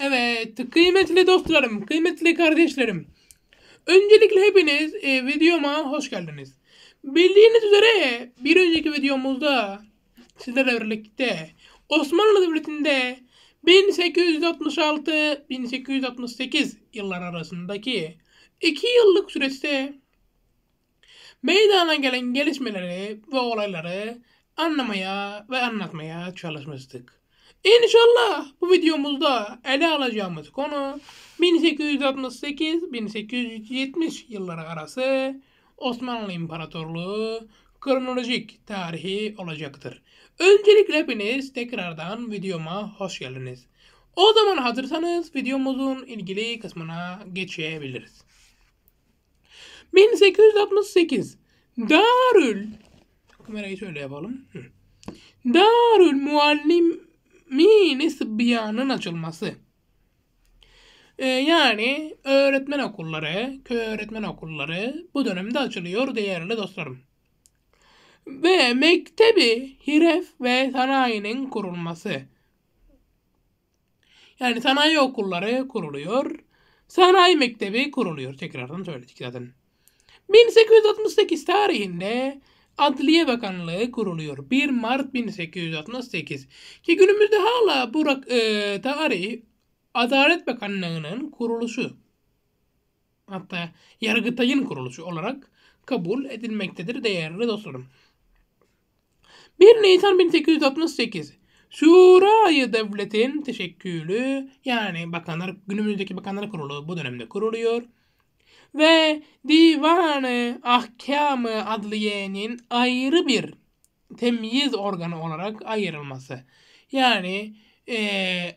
Evet, kıymetli dostlarım, kıymetli kardeşlerim. Öncelikle hepiniz e, videoma hoş geldiniz. Bildiğiniz üzere bir önceki videomuzda sizlerle birlikte Osmanlı Devleti'nde 1866-1868 yıllar arasındaki 2 yıllık süreçte meydana gelen gelişmeleri ve olayları anlamaya ve anlatmaya çalışmıştık. İnşallah bu videomuzda ele alacağımız konu 1868-1870 yılları arası Osmanlı İmparatorluğu kronolojik tarihi olacaktır. Öncelikle hepiniz tekrardan videoma hoş geldiniz. O zaman hazırsanız videomuzun ilgili kısmına geçebiliriz. 1868 Darül kamerayı şöyle yapalım. Darül Muallim mini sıbyanın açılması. Ee, yani öğretmen okulları, köy öğretmen okulları bu dönemde açılıyor değerli dostlarım. Ve mektebi, hiref ve sanayinin kurulması. Yani sanayi okulları kuruluyor. Sanayi mektebi kuruluyor. Tekrardan söyledik zaten. 1868 tarihinde Adliye Bakanlığı kuruluyor. 1 Mart 1868 ki günümüzde hala bu e, tarih Adalet Bakanlığı'nın kuruluşu hatta Yargıtay'ın kuruluşu olarak kabul edilmektedir değerli dostlarım. 1 Nisan 1868 Şurayı Devlet'in teşekkülü yani bakanlar günümüzdeki bakanlar kurulu bu dönemde kuruluyor ve Divanı Ahkamı Adliye'nin ayrı bir temyiz organı olarak ayrılması. Yani e,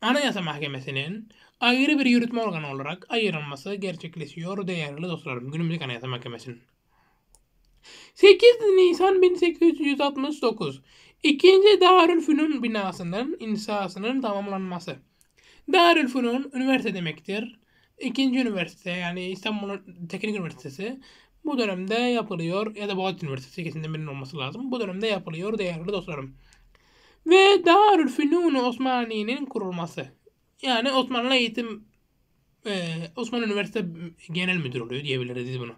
Anayasa Mahkemesi'nin ayrı bir yürütme organı olarak ayrılması gerçekleşiyor değerli dostlarım günümüzdeki Anayasa Mahkemesi'nin. 8 Nisan 1869 İkinci Darülfünun binasının inşasının tamamlanması. Darülfünun üniversite demektir ikinci üniversite yani İstanbul Teknik Üniversitesi bu dönemde yapılıyor ya da Boğaziçi Üniversitesi ikisinden birinin olması lazım. Bu dönemde yapılıyor değerli dostlarım. Ve Darül Fünun Osmani'nin kurulması. Yani Osmanlı Eğitim e, Osmanlı Üniversite Genel Müdür oluyor diyebiliriz bunu.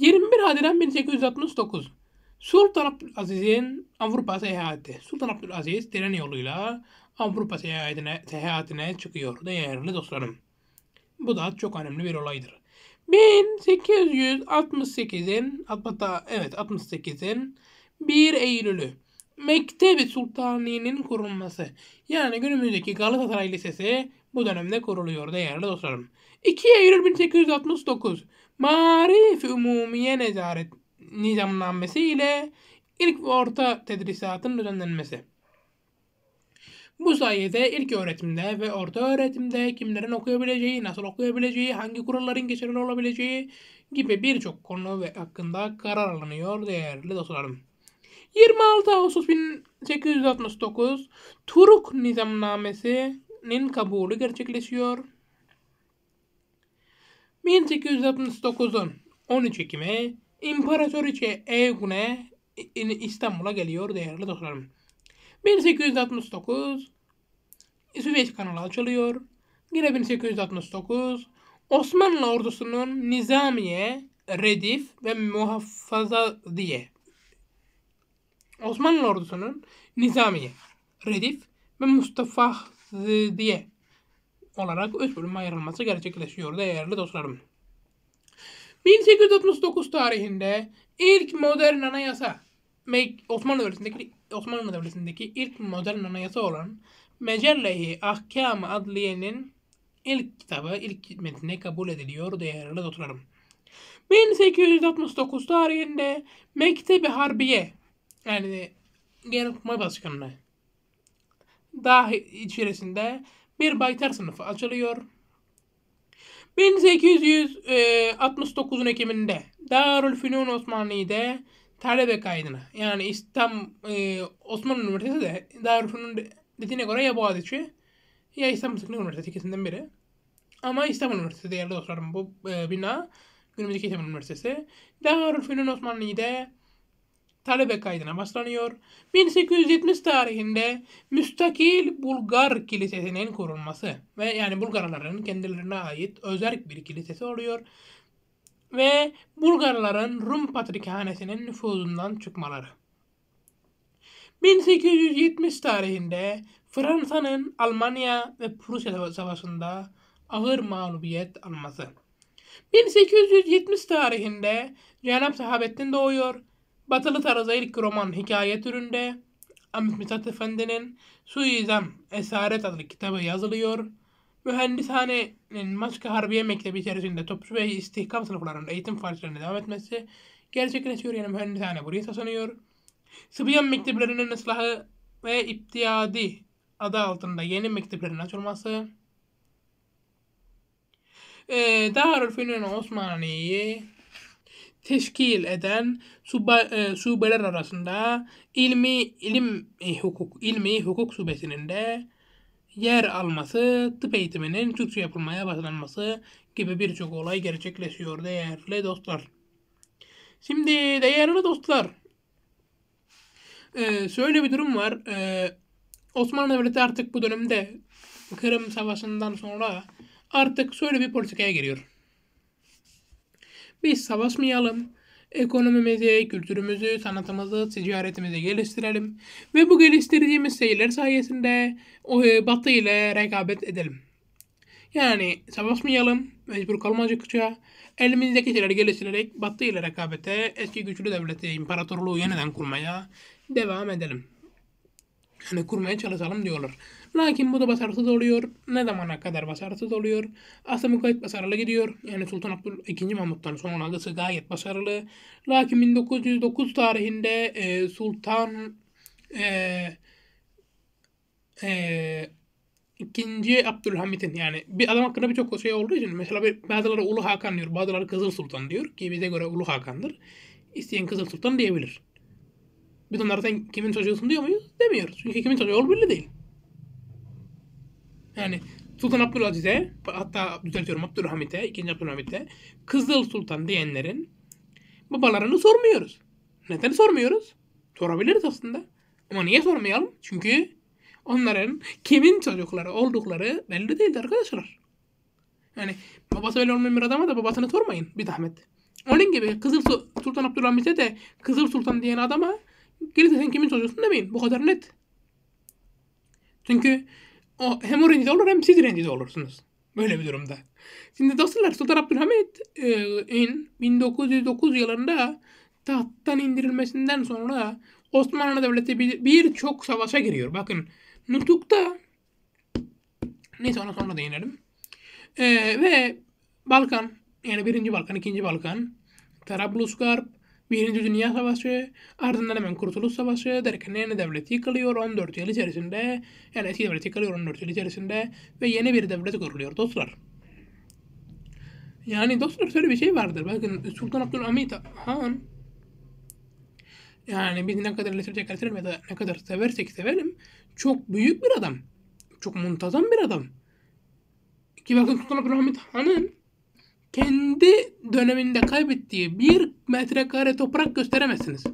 21 Haziran 1869 Sultan Abdülaziz'in Avrupa seyahati. Sultan Abdülaziz tren yoluyla Avrupa seyahatine, seyahatine çıkıyor değerli dostlarım. Bu da çok önemli bir olaydır. 1868'in hatta evet 68'in 1 Eylül'ü Mektebi Sultani'nin kurulması. Yani günümüzdeki Galatasaray Lisesi bu dönemde kuruluyor değerli dostlarım. 2 Eylül 1869 Marif Umumiye Nezaret Nizamnamesi ile ilk orta tedrisatın düzenlenmesi. Bu sayede ilk öğretimde ve orta öğretimde kimlerin okuyabileceği, nasıl okuyabileceği, hangi kuralların geçerli olabileceği gibi birçok konu ve hakkında karar alınıyor değerli dostlarım. 26 Ağustos 1869 Turuk Nizamnamesi'nin kabulü gerçekleşiyor. 1869'un 13 Ekim'e İmparatoriçe Egun'e İstanbul'a geliyor değerli dostlarım. 1869 Süveyş kanalı açılıyor. Yine 1869 Osmanlı ordusunun Nizamiye, Redif ve Muhafaza diye Osmanlı ordusunun Nizamiye, Redif ve Mustafa diye olarak üç bölüme ayrılması gerçekleşiyor değerli dostlarım. 1869 tarihinde ilk modern anayasa Osmanlı Devleti'ndeki Osmanlı Devleti'ndeki ilk modern anayasa olan Mecelle-i ahkam Adliye'nin ilk kitabı, ilk metni kabul ediliyor değerli dostlarım. 1869 tarihinde Mektebi Harbiye yani Genelkurmay Başkanlığı dahi içerisinde bir baytar sınıfı açılıyor. 1869'un e, Ekim'inde Darülfünun Osmanlı'da talebe kaydına yani İslam e, Osmanlı Üniversitesi de Darüşşan'ın dediğine göre ya Boğaziçi ya İstanbul Teknik Üniversitesi ikisinden biri. Ama İslam Üniversitesi değerli dostlarım bu e, bina günümüzdeki İstanbul Üniversitesi. Darüşşan'ın Osmanlı'da talebe kaydına başlanıyor. 1870 tarihinde müstakil Bulgar kilisesinin kurulması ve yani Bulgarların kendilerine ait özel bir kilisesi oluyor ve Bulgarların Rum Patrikhanesi'nin nüfuzundan çıkmaları. 1870 tarihinde Fransa'nın Almanya ve Prusya Savaşı'nda ağır mağlubiyet alması. 1870 tarihinde Cenab-ı Sahabettin doğuyor. Batılı tarzda ilk roman hikaye türünde Ahmet Mithat Efendi'nin Suizam Esaret adlı kitabı yazılıyor mühendishanenin Maska Harbiye Mektebi içerisinde topçu ve istihkam sınıflarının eğitim faaliyetlerine devam etmesi gerçekleşiyor. Yani mühendishane buraya taşınıyor. Sıbyan mekteplerinin ıslahı ve iptiyadi adı altında yeni mekteplerin açılması. Ee, Darülfünun Osmaniye'yi teşkil eden suba, e, subeler arasında ilmi ilim e, hukuk ilmi hukuk subesinin de yer alması, tıp eğitiminin Türkçe yapılmaya başlanması gibi birçok olay gerçekleşiyor değerli dostlar. Şimdi değerli dostlar, e, şöyle bir durum var. E, Osmanlı Devleti artık bu dönemde Kırım Savaşı'ndan sonra artık şöyle bir politikaya giriyor. Biz savaşmayalım, ekonomimizi, kültürümüzü, sanatımızı, ticaretimizi geliştirelim ve bu geliştirdiğimiz şeyler sayesinde o e, batı ile rekabet edelim. Yani savaşmayalım, mecbur kalmadıkça elimizdeki şeyleri geliştirerek batı ile rekabete eski güçlü devleti, imparatorluğu yeniden kurmaya devam edelim yani kurmaya çalışalım diyorlar. Lakin bu da başarısız oluyor. Ne zamana kadar başarısız oluyor? Aslında gayet başarılı gidiyor. Yani Sultan Abdül II. Mahmut'tan sonrası gayet başarılı. Lakin 1909 tarihinde e, Sultan e, e, ikinci Abdülhamit'in yani bir adam hakkında birçok şey olduğu için mesela bir, bazıları Ulu Hakan diyor, bazıları Kızıl Sultan diyor ki bize göre Ulu Hakan'dır. İsteyen Kızıl Sultan diyebilir. Biz onlara sen kimin çocuğusun diyor muyuz? Demiyoruz. Çünkü kimin çocuğu olduğu belli değil. Yani Sultan Abdülaziz'e hatta düzeltiyorum Abdülhamit'e, 2. Abdülhamit'e Kızıl Sultan diyenlerin babalarını sormuyoruz. Neden sormuyoruz? Sorabiliriz aslında. Ama niye sormayalım? Çünkü onların kimin çocukları oldukları belli değil arkadaşlar. Yani babası öyle olmayan bir adama da babasını sormayın bir zahmet. Onun gibi Kızıl Sultan Abdülhamit'e de Kızıl Sultan diyen adama gelip de sen kimin çocuğusun demeyin. Bu kadar net. Çünkü o hem o rencide olur hem siz rencide olursunuz. Böyle bir durumda. Şimdi dostlar Sultan Abdülhamid'in e, 1909 yılında tahttan indirilmesinden sonra Osmanlı Devleti birçok savaşa giriyor. Bakın Nutuk'ta neyse ona sonra değinelim. Ee, ve Balkan yani birinci Balkan, ikinci Balkan, Trablusgarp, Birinci Dünya Savaşı, ardından hemen Kurtuluş Savaşı derken yeni devlet yıkılıyor 14 yıl içerisinde. Yani eski devlet yıkılıyor 14 yıl içerisinde ve yeni bir devlet kuruluyor dostlar. Yani dostlar şöyle bir şey vardır. Bakın Sultan Abdülhamit Han yani biz ne kadar eleştirecek eleştirelim ya da ne kadar seversek sevelim çok büyük bir adam. Çok muntazam bir adam. Ki bakın Sultan Abdülhamit Han'ın kendi döneminde kaybettiği bir metrekare toprak gösteremezsiniz.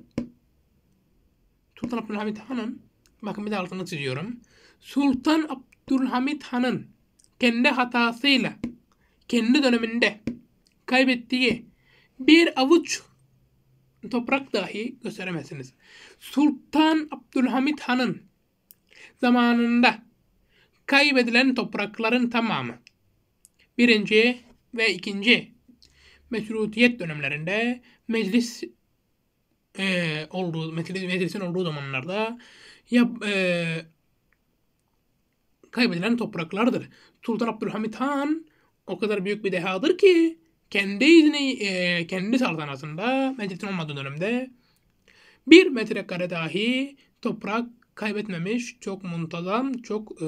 Sultan Abdülhamit Han'ın bakın bir de altını çiziyorum. Sultan Abdülhamit Han'ın kendi hatasıyla kendi döneminde kaybettiği bir avuç toprak dahi gösteremezsiniz. Sultan Abdülhamit Han'ın zamanında kaybedilen toprakların tamamı. Birinci ve ikinci meşrutiyet dönemlerinde meclis e, olduğu meclis, meclisin olduğu zamanlarda yap, e, kaybedilen topraklardır. Sultan Abdülhamit Han o kadar büyük bir dehadır ki kendi izni, e, kendi saltanatında meclisin olmadığı dönemde bir metrekare dahi toprak kaybetmemiş çok muntazam, çok e,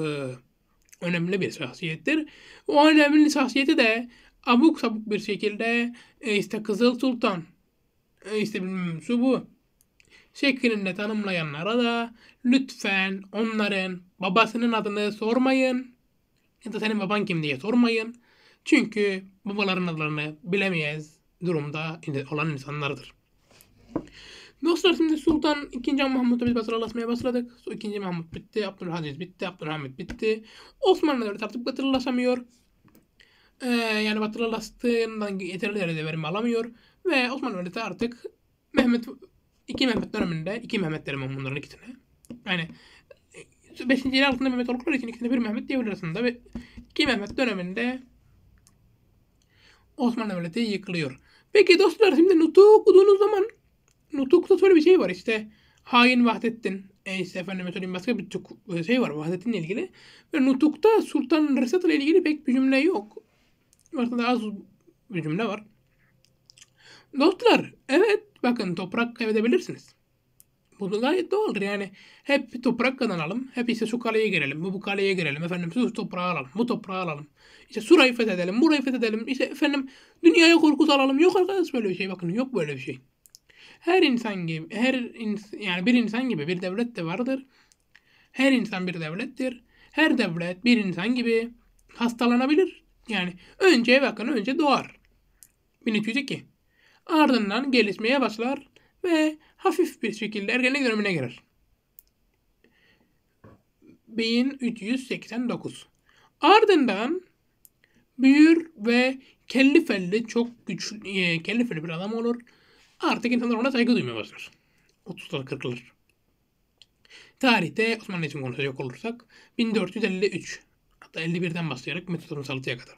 önemli bir şahsiyettir. O önemli şahsiyeti de abuk sabuk bir şekilde e, işte Kızıl Sultan e, işte bilmem şu bu şeklinde tanımlayanlara da lütfen onların babasının adını sormayın ya da senin baban kim diye sormayın. Çünkü babaların adlarını bilemeyiz durumda olan insanlardır. Dostlar şimdi Sultan 2. Mahmut'u biz batırılaşmaya başladık. 2. Mahmut bitti, Abdülhamid bitti, Abdülhamid bitti. Osmanlılar artık batırılaşamıyor. Ee, yani Batılı lastikten yeterli derecede verim alamıyor. Ve Osmanlı Devleti artık Mehmet iki Mehmet döneminde iki Mehmet derim ben bunların ikisine. Yani e, beşinci yıl altında Mehmet oldukları için ikisine bir Mehmet diyebilir aslında. Ve iki Mehmet döneminde Osmanlı Devleti yıkılıyor. Peki dostlar şimdi nutuk okuduğunuz zaman Nutuk'ta şöyle bir şey var işte. Hain Vahdettin. E işte efendim söyleyeyim başka bir e, şey var Vahdettin'le ilgili. Ve Nutuk'ta Sultan Rısat ilgili pek bir cümle yok. Bakın az bir cümle var. Dostlar evet bakın toprak kaybedebilirsiniz. Bu gayet doğaldır yani. Hep toprak kazanalım. Hep işte şu kaleye girelim. Bu, bu kaleye girelim. Efendim şu toprağı alalım. Bu toprağı alalım. İşte şurayı fethedelim. Burayı fethedelim. İşte efendim dünyaya korku salalım. Yok arkadaş böyle bir şey. Bakın yok böyle bir şey. Her insan gibi, her ins yani bir insan gibi bir devlet de vardır. Her insan bir devlettir. Her devlet bir insan gibi hastalanabilir. Yani önce bakın önce doğar. 1302. Ardından gelişmeye başlar ve hafif bir şekilde ergenlik dönemine girer. 1389. Ardından büyür ve kelli felli çok güçlü, e, kelli felli bir adam olur. Artık insanlar ona saygı duymaya başlar. 30'lar 40'lar. Tarihte Osmanlı için konuşacak olursak 1453. Hatta 51'den başlayarak metatarımsallığa kadar.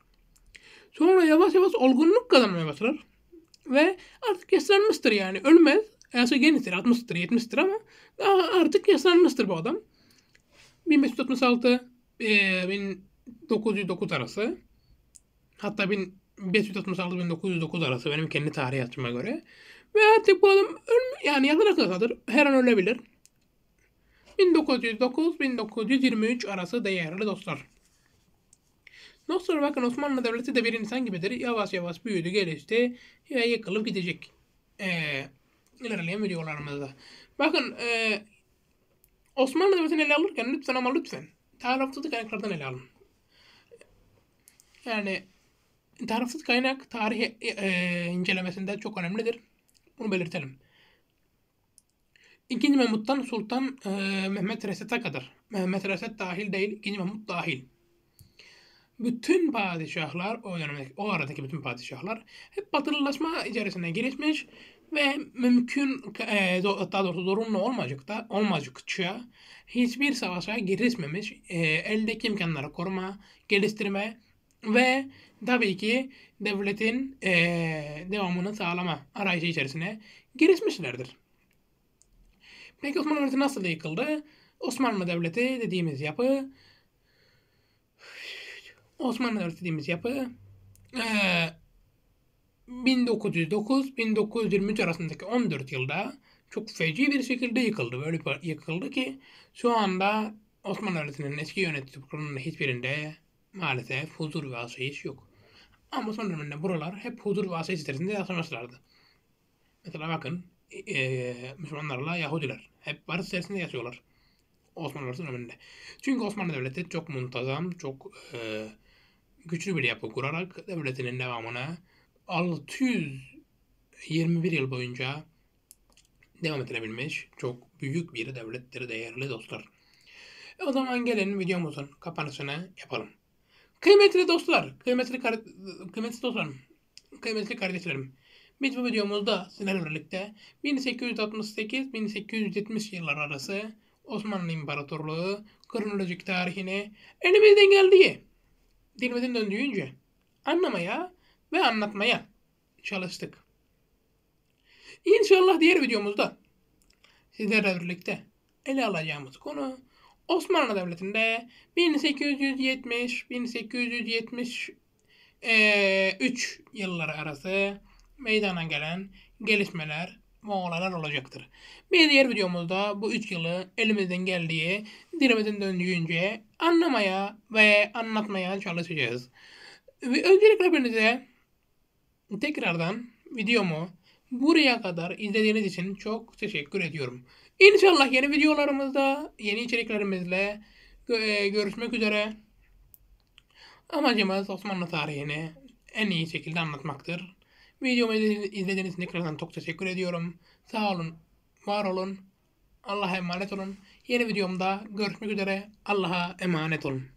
Sonra yavaş yavaş olgunluk kazanmaya başlar. Ve artık yaşlanmıştır yani. Ölmez. Yaşa gençtir. 60'tır, 70'tir ama daha artık yaşlanmıştır bu adam. 1566 e, 1909 arası hatta 1566-1909 arası benim kendi tarih yazıma göre. Ve artık bu adam ölme yani yakın akıllıdır. Her an ölebilir. 1909-1923 arası değerli dostlar. Nosra bakın Osmanlı Devleti de bir insan gibidir. Yavaş yavaş büyüdü, gelişti ve yıkılıp gidecek. Ee, ilerleyen videolarımızda. Bakın e, Osmanlı Devleti'ni ele alırken lütfen ama lütfen tarafsız kaynaklardan ele alın. Yani tarafsız kaynak tarih e, incelemesinde çok önemlidir. Bunu belirtelim. İkinci Mahmut'tan Sultan e, Mehmet Reset'e kadar. Mehmet Reset dahil değil, İkinci Mahmut dahil bütün padişahlar o dönemdeki o aradaki bütün padişahlar hep batılılaşma içerisine girişmiş ve mümkün e, daha doğrusu zorunlu olmacık da olmacıkça hiçbir savaşa girişmemiş e, eldeki imkanları koruma, geliştirme ve tabii ki devletin e, devamını sağlama arayışı içerisine girişmişlerdir. Peki Osmanlı Devleti nasıl yıkıldı? Osmanlı Devleti dediğimiz yapı Osmanlı dediğimiz yapı ee, 1909-1923 arasındaki 14 yılda çok feci bir şekilde yıkıldı. Böyle bir yıkıldı ki şu anda Osmanlı Devleti'nin eski yönetim kurulunun hiçbirinde maalesef huzur ve asayış yok. Ama Osmanlı döneminde buralar hep huzur ve asayış içerisinde yaşamışlardı. Mesela bakın e, Müslümanlarla Yahudiler hep barış içerisinde yaşıyorlar. Osmanlı Devleti döneminde. Çünkü Osmanlı Devleti çok muntazam, çok e, güçlü bir yapı kurarak devletinin devamını 621 yıl boyunca devam edilebilmiş çok büyük bir devlettir değerli dostlar. E o zaman gelin videomuzun kapanışını yapalım. Kıymetli dostlar, kıymetli, kar- kıymetli dostlarım, kıymetli kardeşlerim. Biz bu videomuzda sizlerle birlikte 1868-1870 yıllar arası Osmanlı İmparatorluğu kronolojik tarihini elimizden geldiği dilimizin döndüğünce anlamaya ve anlatmaya çalıştık. İnşallah diğer videomuzda sizlerle birlikte ele alacağımız konu Osmanlı Devleti'nde 1870-1873 e, yılları arası meydana gelen gelişmeler bu olaylar olacaktır. Bir diğer videomuzda bu üç yılı elimizden geldiği, dilimizin döndüğünce anlamaya ve anlatmaya çalışacağız. Ve öncelikle hepinize tekrardan videomu buraya kadar izlediğiniz için çok teşekkür ediyorum. İnşallah yeni videolarımızda, yeni içeriklerimizle e, görüşmek üzere. Amacımız Osmanlı tarihini en iyi şekilde anlatmaktır. Videomu izlediğiniz için tekrardan çok teşekkür ediyorum. Sağ olun, var olun. Allah'a emanet olun. Yeni videomda görüşmek üzere. Allah'a emanet olun.